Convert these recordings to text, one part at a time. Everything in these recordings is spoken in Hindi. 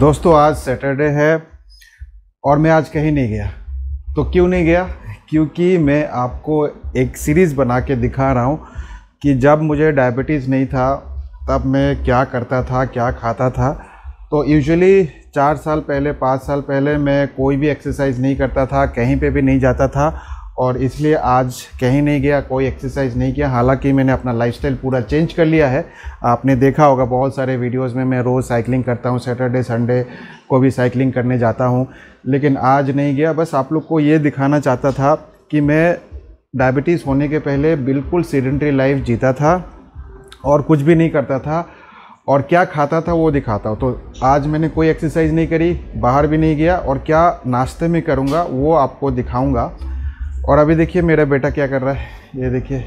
दोस्तों आज सैटरडे है और मैं आज कहीं नहीं गया तो क्यों नहीं गया क्योंकि मैं आपको एक सीरीज़ बना के दिखा रहा हूँ कि जब मुझे डायबिटीज़ नहीं था तब मैं क्या करता था क्या खाता था तो यूजुअली चार साल पहले पाँच साल पहले मैं कोई भी एक्सरसाइज नहीं करता था कहीं पे भी नहीं जाता था और इसलिए आज कहीं नहीं गया कोई एक्सरसाइज नहीं किया हालांकि मैंने अपना लाइफस्टाइल पूरा चेंज कर लिया है आपने देखा होगा बहुत सारे वीडियोस में मैं रोज़ साइकिलिंग करता हूँ सैटरडे संडे को भी साइकिलिंग करने जाता हूँ लेकिन आज नहीं गया बस आप लोग को ये दिखाना चाहता था कि मैं डायबिटीज़ होने के पहले बिल्कुल सीडेंट्री लाइफ जीता था और कुछ भी नहीं करता था और क्या खाता था वो दिखाता हूँ तो आज मैंने कोई एक्सरसाइज नहीं करी बाहर भी नहीं गया और क्या नाश्ते में करूँगा वो आपको दिखाऊँगा और अभी देखिए मेरा बेटा क्या कर रहा है ये देखिए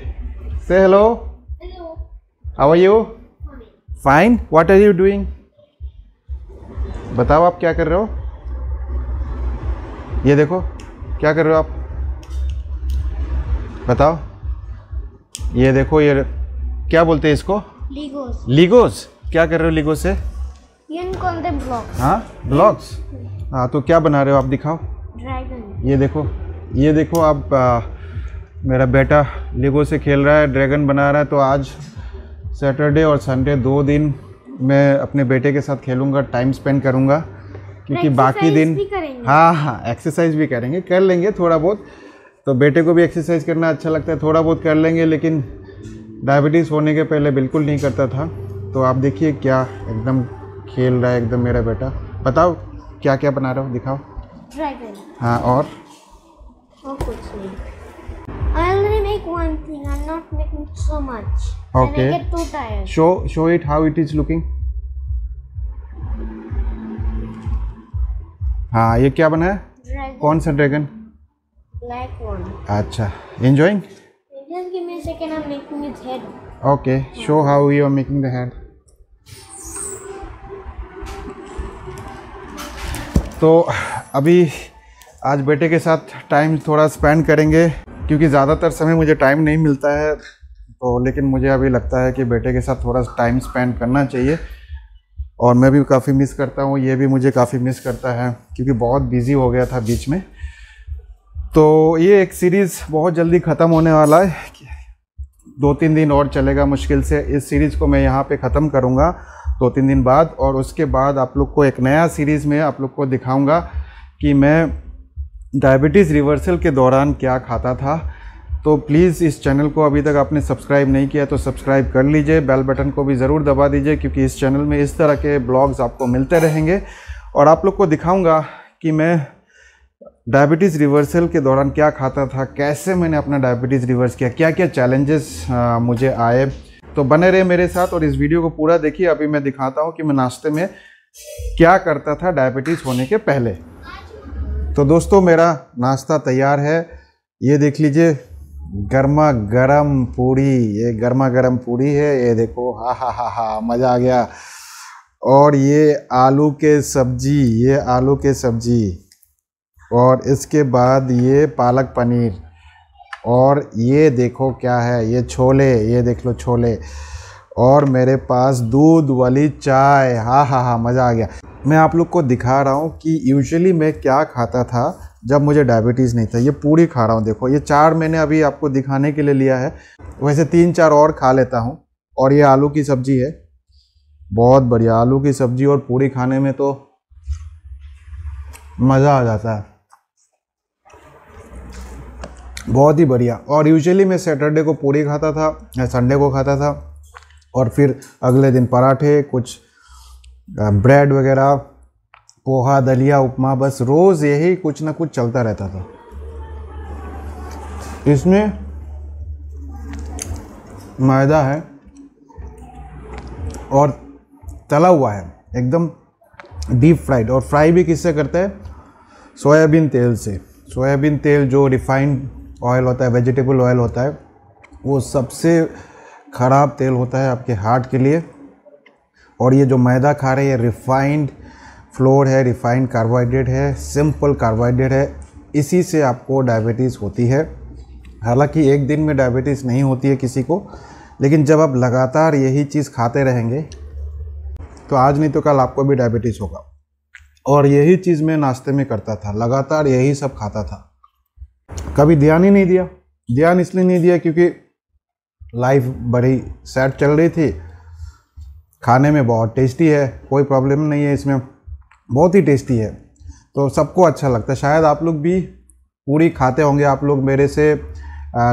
से hello how are you fine what are you doing बताओ आप क्या कर रहे हो ये देखो क्या कर रहे हो आप बताओ ये देखो ये क्या बोलते हैं इसको लीगोस लीगोस क्या कर रहे हो लीगोस से ब्लॉक्स हाँ ब्लॉक्स हाँ तो क्या बना रहे हो आप दिखाओ ड्रैगन ये देखो ये देखो आप आ, मेरा बेटा लेगो से खेल रहा है ड्रैगन बना रहा है तो आज सैटरडे और संडे दो दिन मैं अपने बेटे के साथ खेलूँगा टाइम स्पेंड करूँगा क्योंकि बाकी दिन हाँ हाँ एक्सरसाइज भी करेंगे कर लेंगे थोड़ा बहुत तो बेटे को भी एक्सरसाइज करना अच्छा लगता है थोड़ा बहुत कर लेंगे लेकिन डायबिटीज़ होने के पहले बिल्कुल नहीं करता था तो आप देखिए क्या एकदम खेल रहा है एकदम मेरा बेटा बताओ क्या क्या बना रहे हो दिखाओ हाँ और और कुछ नहीं I only make one thing. I'm not making so much. Okay. And I get too tired. Show show it how it is looking. हाँ ये क्या बना है dragon. कौन सा ड्रैगन ब्लैक वन अच्छा enjoying okay show how you are making the head तो अभी आज बेटे के साथ टाइम थोड़ा स्पेंड करेंगे क्योंकि ज़्यादातर समय मुझे टाइम नहीं मिलता है तो लेकिन मुझे अभी लगता है कि बेटे के साथ थोड़ा टाइम स्पेंड करना चाहिए और मैं भी काफ़ी मिस करता हूँ ये भी मुझे काफ़ी मिस करता है क्योंकि बहुत बिज़ी हो गया था बीच में तो ये एक सीरीज़ बहुत जल्दी ख़त्म होने वाला है दो तीन दिन और चलेगा मुश्किल से इस सीरीज़ को मैं यहाँ पे ख़त्म करूँगा दो तीन दिन बाद और उसके बाद आप लोग को एक नया सीरीज़ में आप लोग को दिखाऊँगा कि मैं डायबिटीज़ रिवर्सल के दौरान क्या खाता था तो प्लीज़ इस चैनल को अभी तक आपने सब्सक्राइब नहीं किया तो सब्सक्राइब कर लीजिए बेल बटन को भी ज़रूर दबा दीजिए क्योंकि इस चैनल में इस तरह के ब्लॉग्स आपको मिलते रहेंगे और आप लोग को दिखाऊंगा कि मैं डायबिटीज़ रिवर्सल के दौरान क्या खाता था कैसे मैंने अपना डायबिटीज़ रिवर्स किया क्या क्या चैलेंजेस मुझे आए तो बने रहे मेरे साथ और इस वीडियो को पूरा देखिए अभी मैं दिखाता हूँ कि मैं नाश्ते में क्या करता था डायबिटीज़ होने के पहले तो दोस्तों मेरा नाश्ता तैयार है ये देख लीजिए गर्मा गर्म पूरी ये गर्मा गर्म पूरी है ये देखो हा हा हा हा मज़ा आ गया और ये आलू के सब्जी ये आलू के सब्जी और इसके बाद ये पालक पनीर और ये देखो क्या है ये छोले ये देख लो छोले और मेरे पास दूध वाली चाय हाँ हाँ हाँ मज़ा आ गया मैं आप लोग को दिखा रहा हूँ कि यूजुअली मैं क्या खाता था जब मुझे डायबिटीज़ नहीं था ये पूरी खा रहा हूँ देखो ये चार मैंने अभी आपको दिखाने के लिए लिया है वैसे तीन चार और खा लेता हूँ और ये आलू की सब्ज़ी है बहुत बढ़िया आलू की सब्ज़ी और पूरी खाने में तो मज़ा आ जाता है बहुत ही बढ़िया और यूजुअली मैं सैटरडे को पूरी खाता था या संडे को खाता था और फिर अगले दिन पराठे कुछ ब्रेड वगैरह पोहा दलिया उपमा बस रोज़ यही कुछ ना कुछ चलता रहता था इसमें मैदा है और तला हुआ है एकदम डीप फ्राइड और फ्राई भी किससे करते हैं सोयाबीन तेल से सोयाबीन तेल जो रिफाइंड ऑयल होता है वेजिटेबल ऑयल होता है वो सबसे ख़राब तेल होता है आपके हार्ट के लिए और ये जो मैदा खा रहे हैं रिफाइंड फ्लोर है रिफाइंड कार्बोहाइड्रेट है सिंपल कार्बोहाइड्रेट है इसी से आपको डायबिटीज़ होती है हालांकि एक दिन में डायबिटीज़ नहीं होती है किसी को लेकिन जब आप लगातार यही चीज़ खाते रहेंगे तो आज नहीं तो कल आपको भी डायबिटीज़ होगा और यही चीज़ मैं नाश्ते में करता था लगातार यही सब खाता था कभी ध्यान ही नहीं दिया ध्यान इसलिए नहीं दिया क्योंकि लाइफ बड़ी सैड चल रही थी खाने में बहुत टेस्टी है कोई प्रॉब्लम नहीं है इसमें बहुत ही टेस्टी है तो सबको अच्छा लगता है शायद आप लोग भी पूरी खाते होंगे आप लोग मेरे से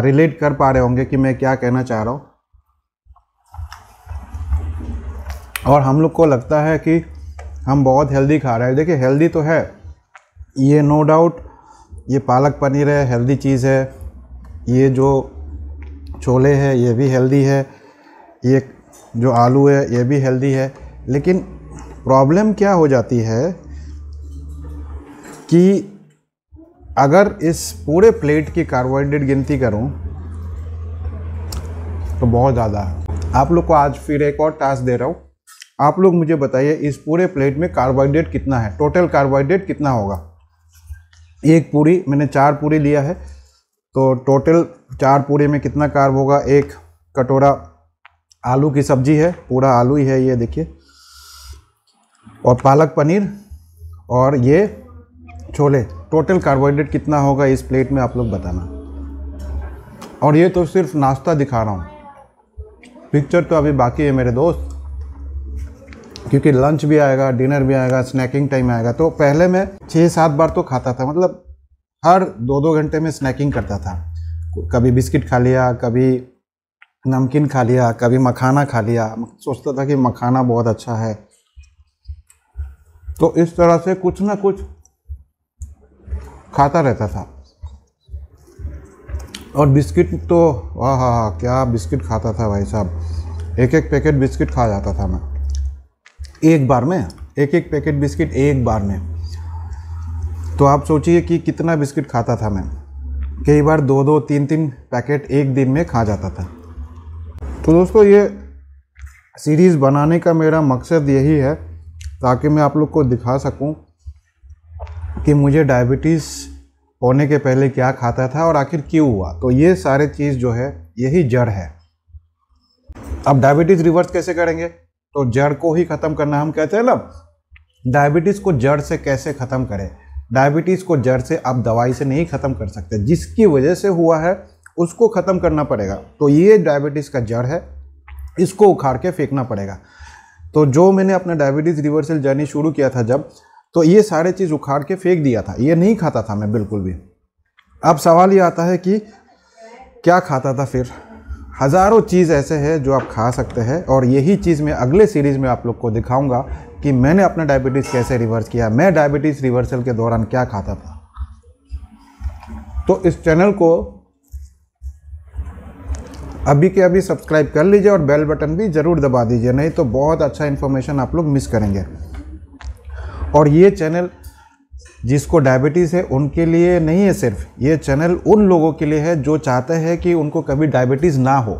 रिलेट कर पा रहे होंगे कि मैं क्या कहना चाह रहा हूँ और हम लोग को लगता है कि हम बहुत हेल्दी खा रहे हैं देखिए हेल्दी तो है ये नो डाउट ये पालक पनीर है हेल्दी चीज़ है ये जो छोले है ये भी हेल्दी है ये जो आलू है ये भी हेल्दी है लेकिन प्रॉब्लम क्या हो जाती है कि अगर इस पूरे प्लेट की कार्बोहाइड्रेट गिनती करूं तो बहुत ज़्यादा है आप लोग को आज फिर एक और टास्क दे रहा हूँ आप लोग मुझे बताइए इस पूरे प्लेट में कार्बोहाइड्रेट कितना है टोटल कार्बोहाइड्रेट कितना होगा एक पूरी मैंने चार पूरी लिया है तो टोटल चार पूरी में कितना कार्ब होगा एक कटोरा आलू की सब्जी है पूरा आलू ही है ये देखिए और पालक पनीर और ये छोले टोटल कार्बोहाइड्रेट कितना होगा इस प्लेट में आप लोग बताना और ये तो सिर्फ नाश्ता दिखा रहा हूँ पिक्चर तो अभी बाकी है मेरे दोस्त क्योंकि लंच भी आएगा डिनर भी आएगा स्नैकिंग टाइम आएगा तो पहले मैं छः सात बार तो खाता था मतलब हर दो दो घंटे में स्नैकिंग करता था कभी बिस्किट खा लिया कभी नमकीन खा लिया कभी मखाना खा लिया सोचता था कि मखाना बहुत अच्छा है तो इस तरह से कुछ ना कुछ खाता रहता था और बिस्किट तो वाह हाँ हाँ क्या बिस्किट खाता था भाई साहब एक एक पैकेट बिस्किट खा जाता था मैं एक बार में एक एक पैकेट बिस्किट एक बार में तो आप सोचिए कि कितना बिस्किट खाता था मैं कई बार दो दो तीन तीन पैकेट एक दिन में खा जाता था तो दोस्तों ये सीरीज़ बनाने का मेरा मकसद यही है ताकि मैं आप लोग को दिखा सकूं कि मुझे डायबिटीज़ होने के पहले क्या खाता था और आखिर क्यों हुआ तो ये सारे चीज़ जो है यही जड़ है अब डायबिटीज़ रिवर्स कैसे करेंगे तो जड़ को ही ख़त्म करना हम कहते हैं ना डायबिटीज़ को जड़ से कैसे ख़त्म करें डायबिटीज़ को जड़ से आप दवाई से नहीं ख़त्म कर सकते जिसकी वजह से हुआ है उसको ख़त्म करना पड़ेगा तो ये डायबिटीज़ का जड़ है इसको उखाड़ के फेंकना पड़ेगा तो जो मैंने अपना डायबिटीज़ रिवर्सल जर्नी शुरू किया था जब तो ये सारे चीज़ उखाड़ के फेंक दिया था ये नहीं खाता था मैं बिल्कुल भी अब सवाल ये आता है कि क्या खाता था फिर हज़ारों चीज़ ऐसे हैं जो आप खा सकते हैं और यही चीज़ मैं अगले सीरीज़ में आप लोग को दिखाऊंगा कि मैंने अपना डायबिटीज़ कैसे रिवर्स किया मैं डायबिटीज़ रिवर्सल के दौरान क्या खाता था तो इस चैनल को अभी के अभी सब्सक्राइब कर लीजिए और बेल बटन भी ज़रूर दबा दीजिए नहीं तो बहुत अच्छा इन्फॉर्मेशन आप लोग मिस करेंगे और ये चैनल जिसको डायबिटीज़ है उनके लिए नहीं है सिर्फ ये चैनल उन लोगों के लिए है जो चाहते हैं कि उनको कभी डायबिटीज़ ना हो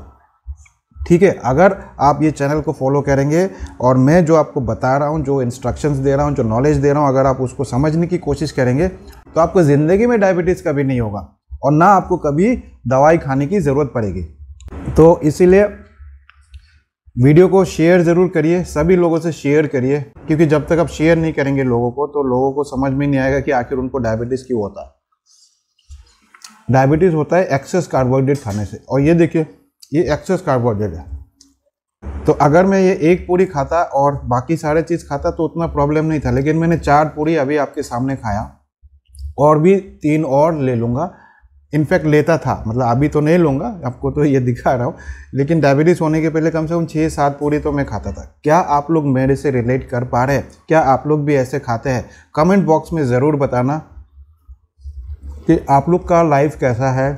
ठीक है अगर आप ये चैनल को फॉलो करेंगे और मैं जो आपको बता रहा हूँ जो इंस्ट्रक्शंस दे रहा हूँ जो नॉलेज दे रहा हूँ अगर आप उसको समझने की कोशिश करेंगे तो आपको ज़िंदगी में डायबिटीज़ कभी नहीं होगा और ना आपको कभी दवाई खाने की ज़रूरत पड़ेगी तो इसीलिए वीडियो को शेयर ज़रूर करिए सभी लोगों से शेयर करिए क्योंकि जब तक आप शेयर नहीं करेंगे लोगों को तो लोगों को समझ में नहीं आएगा कि आखिर उनको डायबिटीज़ क्यों होता है डायबिटीज़ होता है एक्सेस कार्बोहाइड्रेट खाने से और ये देखिए ये एक्सेस कार्बोहाइड्रेट है तो अगर मैं ये एक पूरी खाता और बाकी सारे चीज़ खाता तो उतना प्रॉब्लम नहीं था लेकिन मैंने चार पूरी अभी आपके सामने खाया और भी तीन और ले लूँगा इनफैक्ट लेता था मतलब अभी तो नहीं लूँगा आपको तो ये दिखा रहा हूँ लेकिन डायबिटीज़ होने के पहले कम से कम छः सात पूरी तो मैं खाता था क्या आप लोग मेरे से रिलेट कर पा रहे हैं क्या आप लोग भी ऐसे खाते हैं कमेंट बॉक्स में ज़रूर बताना कि आप लोग का लाइफ कैसा है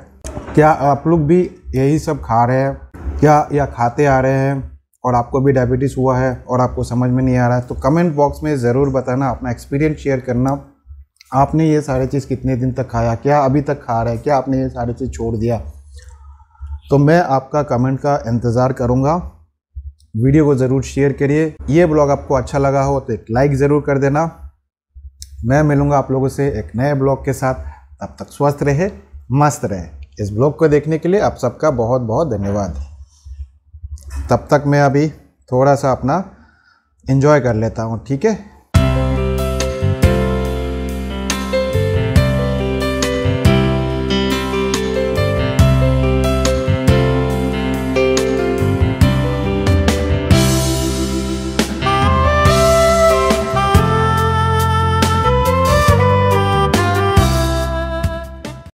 क्या आप लोग भी यही सब खा रहे हैं क्या या खाते आ रहे हैं और आपको भी डायबिटीज़ हुआ है और आपको समझ में नहीं आ रहा है तो कमेंट बॉक्स में ज़रूर बताना अपना एक्सपीरियंस शेयर करना आपने ये सारे चीज़ कितने दिन तक खाया क्या अभी तक खा रहे हैं क्या आपने ये सारी चीज़ छोड़ दिया तो मैं आपका कमेंट का इंतज़ार करूँगा वीडियो को ज़रूर शेयर करिए ये ब्लॉग आपको अच्छा लगा हो तो एक लाइक ज़रूर कर देना मैं मिलूँगा आप लोगों से एक नए ब्लॉग के साथ तब तक स्वस्थ रहे मस्त रहे इस ब्लॉग को देखने के लिए आप सबका बहुत बहुत धन्यवाद तब तक मैं अभी थोड़ा सा अपना इन्जॉय कर लेता हूँ ठीक है